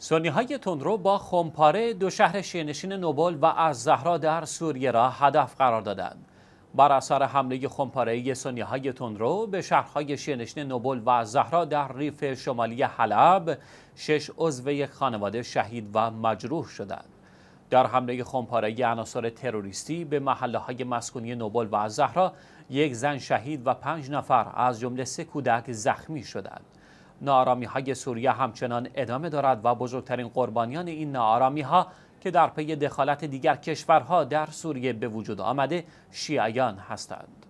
سونیهای های تندرو با خمپاره دو شهر شینشین نوبل و از زهرا در سوریه را هدف قرار دادند. بر اثر حمله خمپاره سنی های تندرو به شهرهای شینشین نوبل و زهرا در ریف شمالی حلب شش عضو یک خانواده شهید و مجروح شدند. در حمله خمپاره عناصر تروریستی به محله های مسکونی نوبل و زهرا یک زن شهید و پنج نفر از جمله سه کودک زخمی شدند. نارامی های سوریه همچنان ادامه دارد و بزرگترین قربانیان این نارامی ها که در پی دخالت دیگر کشورها در سوریه به وجود آمده شیعیان هستند.